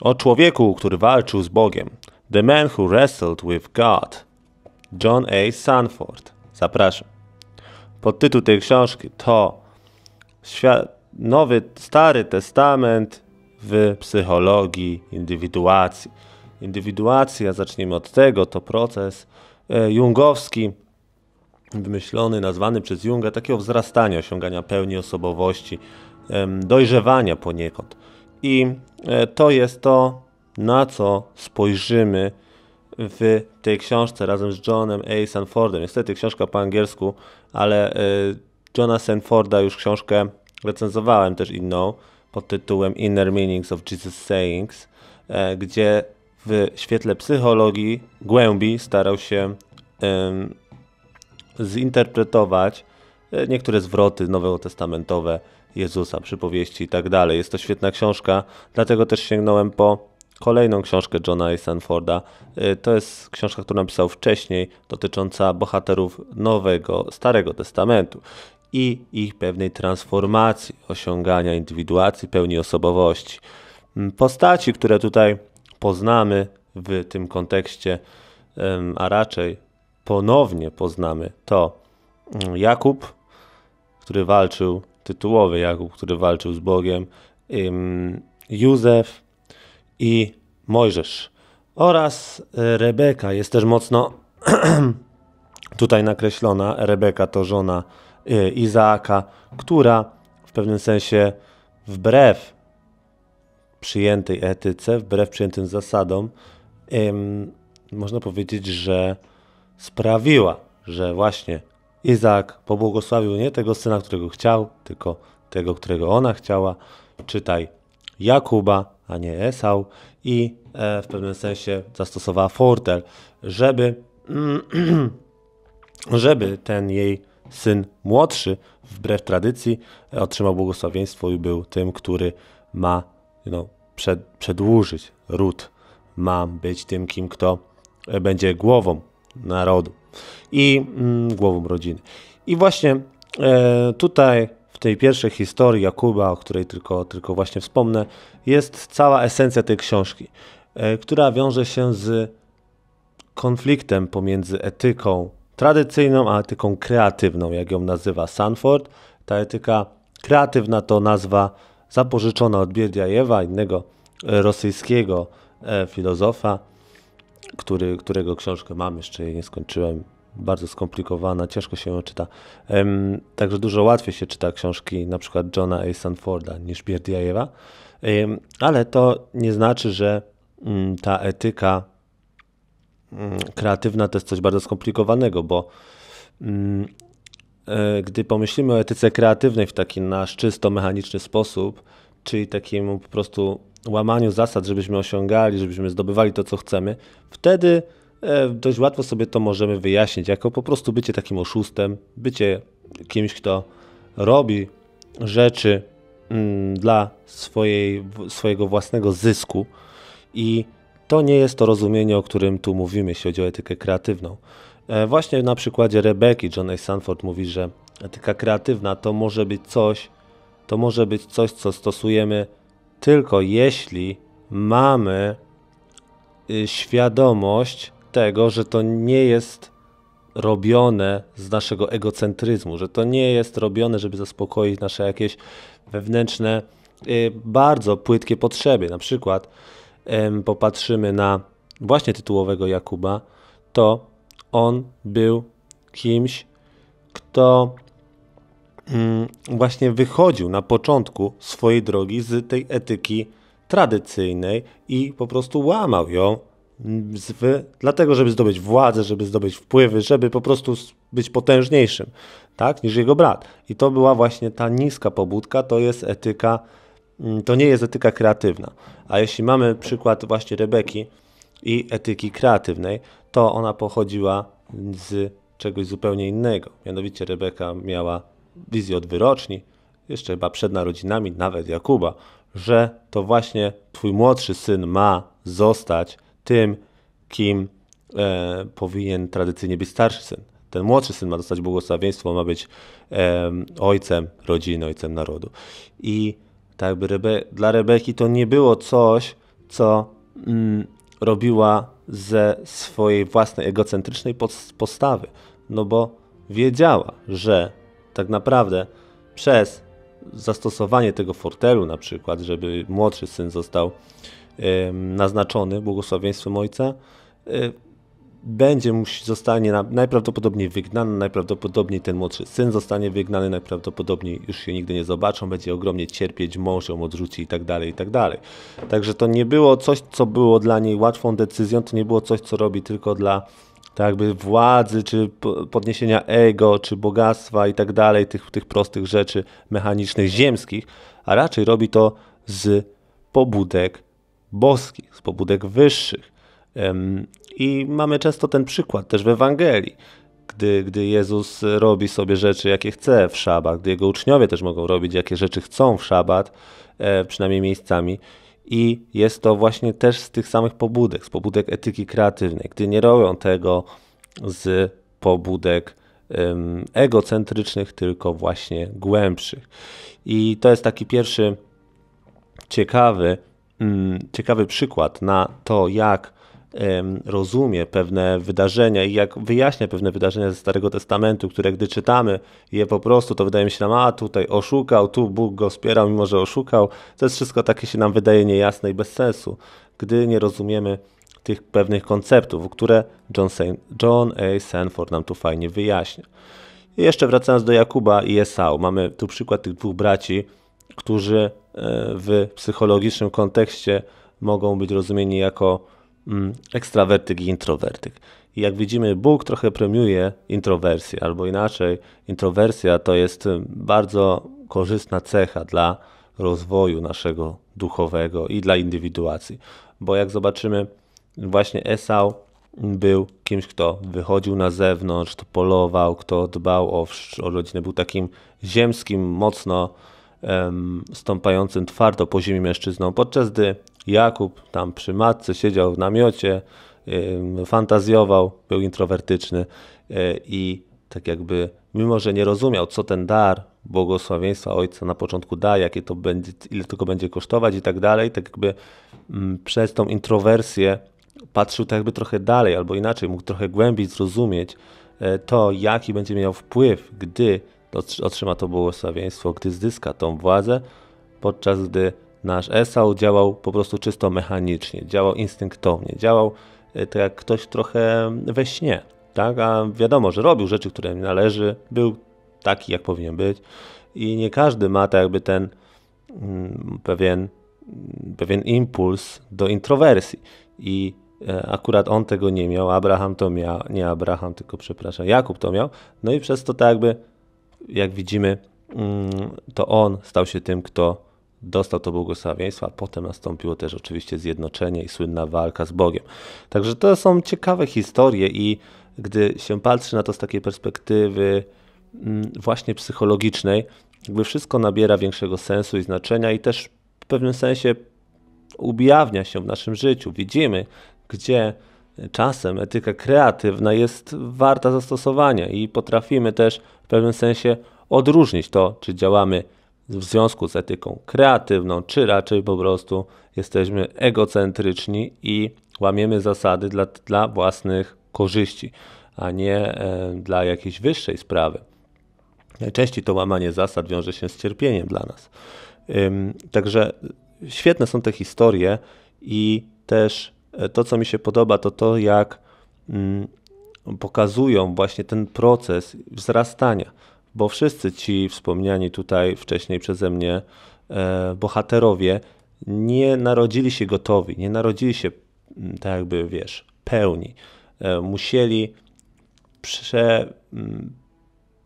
O człowieku, który walczył z Bogiem. The Man Who Wrestled with God. John A. Sanford. Zapraszam. Podtytuł tej książki to Nowy Stary Testament w psychologii indywiduacji. Indywiduacja, zacznijmy od tego, to proces e, jungowski, wymyślony, nazwany przez Junga, takiego wzrastania, osiągania pełni osobowości, dojrzewania poniekąd i e, to jest to, na co spojrzymy w tej książce razem z Johnem A. Sanfordem. Niestety książka po angielsku, ale e, Johna Sanforda już książkę recenzowałem też inną pod tytułem Inner Meanings of Jesus Sayings, e, gdzie w świetle psychologii głębi starał się um, zinterpretować E, niektóre zwroty nowotestamentowe Jezusa, przypowieści i tak dalej. Jest to świetna książka, dlatego też sięgnąłem po kolejną książkę Johna A. Sanforda. E, to jest książka, którą napisał wcześniej, dotycząca bohaterów Nowego, Starego Testamentu i ich pewnej transformacji, osiągania indywiduacji, pełni osobowości. Mm, postaci, które tutaj poznamy w tym kontekście, a raczej ponownie poznamy, to mm, Jakub, który walczył, tytułowy Jakub, który walczył z Bogiem, Józef i Mojżesz. Oraz e, Rebeka jest też mocno tutaj nakreślona. Rebeka to żona e, Izaaka, która w pewnym sensie wbrew przyjętej etyce, wbrew przyjętym zasadom, można powiedzieć, że sprawiła, że właśnie Izaak pobłogosławił nie tego syna, którego chciał, tylko tego, którego ona chciała. Czytaj Jakuba, a nie Esau. I e, w pewnym sensie zastosowała fortel, żeby, żeby ten jej syn młodszy, wbrew tradycji, e, otrzymał błogosławieństwo i był tym, który ma no, przed, przedłużyć ród. Ma być tym, kim kto e, będzie głową narodu i mm, głową rodziny. I właśnie e, tutaj w tej pierwszej historii Jakuba, o której tylko, tylko właśnie wspomnę, jest cała esencja tej książki, e, która wiąże się z konfliktem pomiędzy etyką tradycyjną a etyką kreatywną, jak ją nazywa Sanford. Ta etyka kreatywna to nazwa zapożyczona od Jewa, innego e, rosyjskiego e, filozofa, który, którego książkę mam, jeszcze jej nie skończyłem. Bardzo skomplikowana, ciężko się ją czyta. Um, także dużo łatwiej się czyta książki na przykład Johna A. Sanforda niż Bierdiajewa, um, ale to nie znaczy, że um, ta etyka mm, kreatywna to jest coś bardzo skomplikowanego, bo mm, e, gdy pomyślimy o etyce kreatywnej w taki nasz czysto mechaniczny sposób, czyli takim po prostu łamaniu zasad, żebyśmy osiągali, żebyśmy zdobywali to, co chcemy, wtedy e, dość łatwo sobie to możemy wyjaśnić, jako po prostu bycie takim oszustem, bycie kimś, kto robi rzeczy mm, dla swojej, swojego własnego zysku i to nie jest to rozumienie, o którym tu mówimy, jeśli chodzi o etykę kreatywną. E, właśnie na przykładzie Rebeki John A. Sanford mówi, że etyka kreatywna to może być coś, to może być coś, co stosujemy tylko jeśli mamy y, świadomość tego, że to nie jest robione z naszego egocentryzmu, że to nie jest robione, żeby zaspokoić nasze jakieś wewnętrzne, y, bardzo płytkie potrzeby. Na przykład popatrzymy na właśnie tytułowego Jakuba, to on był kimś, kto Mm, właśnie wychodził na początku swojej drogi z tej etyki tradycyjnej i po prostu łamał ją, mm, w, dlatego żeby zdobyć władzę, żeby zdobyć wpływy, żeby po prostu być potężniejszym tak, niż jego brat. I to była właśnie ta niska pobudka, to jest etyka, mm, to nie jest etyka kreatywna. A jeśli mamy przykład właśnie Rebeki i etyki kreatywnej, to ona pochodziła z czegoś zupełnie innego. Mianowicie Rebeka miała wizji od wyroczni, jeszcze chyba przed narodzinami, nawet Jakuba, że to właśnie twój młodszy syn ma zostać tym, kim e, powinien tradycyjnie być starszy syn. Ten młodszy syn ma dostać błogosławieństwo, ma być e, ojcem rodziny, ojcem narodu. I tak by Rebe dla Rebeki to nie było coś, co mm, robiła ze swojej własnej egocentrycznej postawy, no bo wiedziała, że tak naprawdę przez zastosowanie tego fortelu na przykład, żeby młodszy syn został naznaczony błogosławieństwem ojca, y, będzie musi, zostanie najprawdopodobniej wygnany, najprawdopodobniej ten młodszy syn zostanie wygnany, najprawdopodobniej już się nigdy nie zobaczą, będzie ogromnie cierpieć, mąż ją odrzuci i tak dalej, i tak dalej. Także to nie było coś, co było dla niej łatwą decyzją, to nie było coś, co robi tylko dla tak by władzy, czy podniesienia ego, czy bogactwa i tak dalej, tych, tych prostych rzeczy mechanicznych, ziemskich, a raczej robi to z pobudek boskich, z pobudek wyższych. I mamy często ten przykład też w Ewangelii, gdy, gdy Jezus robi sobie rzeczy, jakie chce w szabat, gdy jego uczniowie też mogą robić, jakie rzeczy chcą w szabat, e, przynajmniej miejscami i jest to właśnie też z tych samych pobudek, z pobudek etyki kreatywnej, gdy nie robią tego z pobudek um, egocentrycznych, tylko właśnie głębszych. I to jest taki pierwszy ciekawy, um, ciekawy przykład na to, jak rozumie pewne wydarzenia i jak wyjaśnia pewne wydarzenia ze Starego Testamentu, które gdy czytamy je po prostu, to wydaje mi się nam, a tutaj oszukał, tu Bóg go wspierał, mimo że oszukał. To jest wszystko takie się nam wydaje niejasne i bez sensu, gdy nie rozumiemy tych pewnych konceptów, które John, Saint, John A. Sanford nam tu fajnie wyjaśnia. I jeszcze wracając do Jakuba i Esau, mamy tu przykład tych dwóch braci, którzy e, w psychologicznym kontekście mogą być rozumieni jako Mm, ekstrawertyk i introwertyk. I jak widzimy, Bóg trochę premiuje introwersję, albo inaczej, introwersja to jest y, bardzo korzystna cecha dla rozwoju naszego duchowego i dla indywiduacji. Bo jak zobaczymy, właśnie Esau był kimś, kto wychodził na zewnątrz, kto polował, kto dbał o, o rodzinę, był takim ziemskim, mocno um, stąpającym twardo po ziemi mężczyzną, podczas gdy Jakub tam przy matce siedział w namiocie, fantazjował, był introwertyczny y, i tak jakby, mimo że nie rozumiał, co ten dar błogosławieństwa Ojca na początku da, jakie to będzie, ile to go będzie kosztować i tak dalej, tak jakby mm, przez tą introwersję patrzył tak jakby trochę dalej, albo inaczej, mógł trochę głębiej zrozumieć y, to, jaki będzie miał wpływ, gdy otrzyma to błogosławieństwo, gdy zyska tą władzę, podczas gdy nasz ESAU działał po prostu czysto mechanicznie, działał instynktownie, działał e, tak jak ktoś trochę we śnie, tak? A wiadomo, że robił rzeczy, które mi należy, był taki, jak powinien być i nie każdy ma tak jakby ten mm, pewien, pewien impuls do introwersji i e, akurat on tego nie miał, Abraham to miał, nie Abraham, tylko przepraszam, Jakub to miał, no i przez to tak jakby, jak widzimy, mm, to on stał się tym, kto dostał to błogosławieństwo, a potem nastąpiło też oczywiście zjednoczenie i słynna walka z Bogiem. Także to są ciekawe historie i gdy się patrzy na to z takiej perspektywy mm, właśnie psychologicznej, jakby wszystko nabiera większego sensu i znaczenia i też w pewnym sensie ujawnia się w naszym życiu. Widzimy, gdzie czasem etyka kreatywna jest warta zastosowania i potrafimy też w pewnym sensie odróżnić to, czy działamy w związku z etyką kreatywną, czy raczej po prostu jesteśmy egocentryczni i łamiemy zasady dla, dla własnych korzyści, a nie e, dla jakiejś wyższej sprawy. Najczęściej to łamanie zasad wiąże się z cierpieniem dla nas. Ym, także świetne są te historie i też e, to, co mi się podoba, to to, jak mm, pokazują właśnie ten proces wzrastania bo wszyscy ci wspomniani tutaj wcześniej przeze mnie e, bohaterowie nie narodzili się gotowi, nie narodzili się mm, tak jakby, wiesz, pełni. E, musieli prze, mm,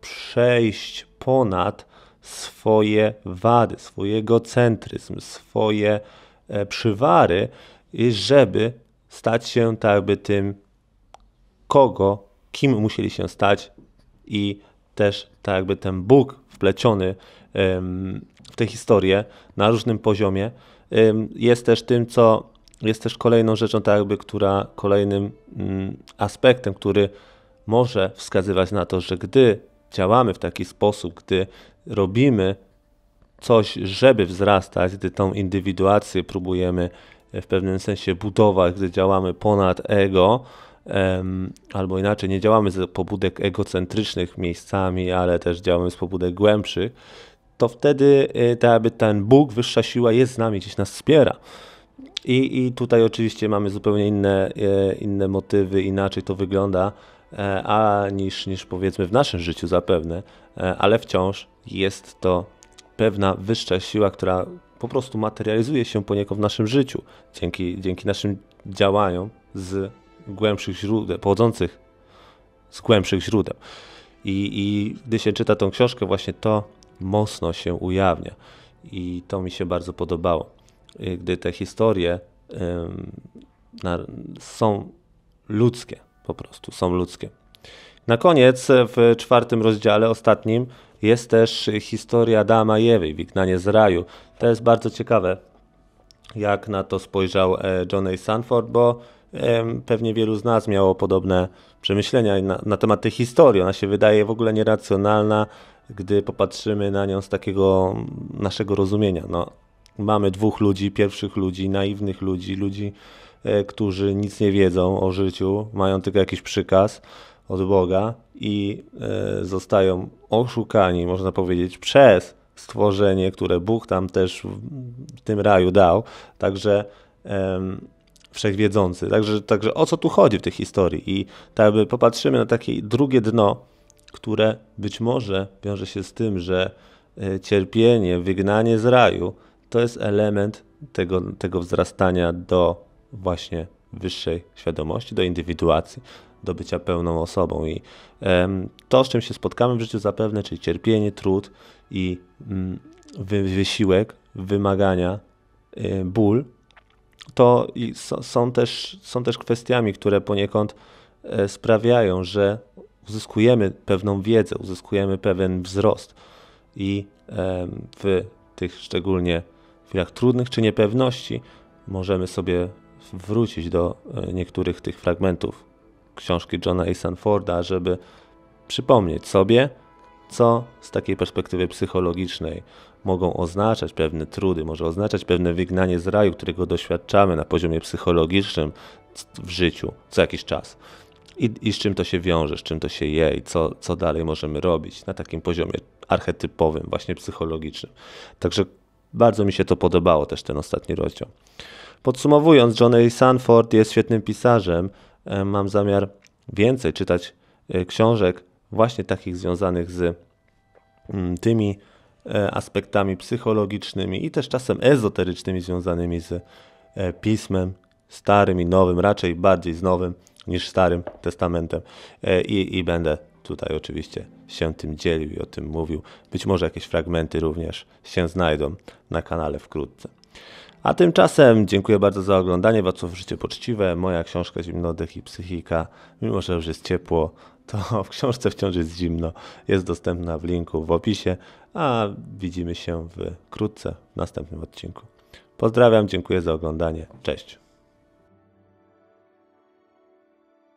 przejść ponad swoje wady, swój egocentryzm, swoje e, przywary, żeby stać się tak jakby tym, kogo, kim musieli się stać i też tak jakby ten Bóg wpleciony w tę historię na różnym poziomie jest też tym, co jest też kolejną rzeczą, tak jakby, która kolejnym mm, aspektem, który może wskazywać na to, że gdy działamy w taki sposób, gdy robimy coś, żeby wzrastać, gdy tą indywiduację próbujemy w pewnym sensie budować, gdy działamy ponad ego, albo inaczej, nie działamy z pobudek egocentrycznych miejscami, ale też działamy z pobudek głębszych, to wtedy jakby y, ten Bóg, wyższa siła jest z nami, gdzieś nas wspiera. I, I tutaj oczywiście mamy zupełnie inne, e, inne motywy, inaczej to wygląda e, a niż, niż powiedzmy w naszym życiu zapewne, e, ale wciąż jest to pewna wyższa siła, która po prostu materializuje się poniekąd w naszym życiu dzięki, dzięki naszym działaniom z głębszych źródeł, pochodzących z głębszych źródeł. I, I gdy się czyta tą książkę, właśnie to mocno się ujawnia. I to mi się bardzo podobało. Y, gdy te historie ym, na, są ludzkie, po prostu są ludzkie. Na koniec, w czwartym rozdziale, ostatnim, jest też historia Adama i Ewy, wygnanie z raju. To jest bardzo ciekawe, jak na to spojrzał e, John A. Sanford, bo e, pewnie wielu z nas miało podobne przemyślenia na, na temat tej historii. Ona się wydaje w ogóle nieracjonalna, gdy popatrzymy na nią z takiego naszego rozumienia. No, mamy dwóch ludzi, pierwszych ludzi, naiwnych ludzi, ludzi, e, którzy nic nie wiedzą o życiu, mają tylko jakiś przykaz od Boga i zostają oszukani, można powiedzieć, przez stworzenie, które Bóg tam też tym raju dał. Także um, wszechwiedzący. Także, także o co tu chodzi w tej historii? I tak jakby popatrzymy na takie drugie dno, które być może wiąże się z tym, że e, cierpienie, wygnanie z raju to jest element tego, tego wzrastania do właśnie wyższej świadomości, do indywiduacji, do bycia pełną osobą. I to, z czym się spotkamy w życiu zapewne, czyli cierpienie, trud i mm, wysiłek, wymagania, y, ból, to są też, są też kwestiami, które poniekąd e, sprawiają, że uzyskujemy pewną wiedzę, uzyskujemy pewien wzrost i e, w tych szczególnie chwilach trudnych czy niepewności możemy sobie wrócić do e, niektórych tych fragmentów książki Johna A. Sanforda, żeby przypomnieć sobie, co z takiej perspektywy psychologicznej mogą oznaczać pewne trudy, może oznaczać pewne wygnanie z raju, którego doświadczamy na poziomie psychologicznym w życiu co jakiś czas. I, I, z czym to się wiąże, z czym to się je i co, co dalej możemy robić na takim poziomie archetypowym, właśnie psychologicznym. Także bardzo mi się to podobało też ten ostatni rozdział. Podsumowując, John A. Sanford jest świetnym pisarzem. E, mam zamiar więcej czytać e, książek właśnie takich związanych z mm, tymi e, aspektami psychologicznymi i też czasem ezoterycznymi związanymi z e, pismem starym i nowym, raczej bardziej z nowym niż starym testamentem. E, I, i będę tutaj oczywiście się tym dzielił i o tym mówił. Być może jakieś fragmenty również się znajdą na kanale wkrótce. A tymczasem dziękuję bardzo za oglądanie. w Życie Poczciwe, moja książka Zimnodech i Psychika. Mimo, że już jest ciepło, to w książce wciąż jest zimno. Jest dostępna w linku w opisie, a widzimy się wkrótce w następnym odcinku. Pozdrawiam, dziękuję za oglądanie. Cześć.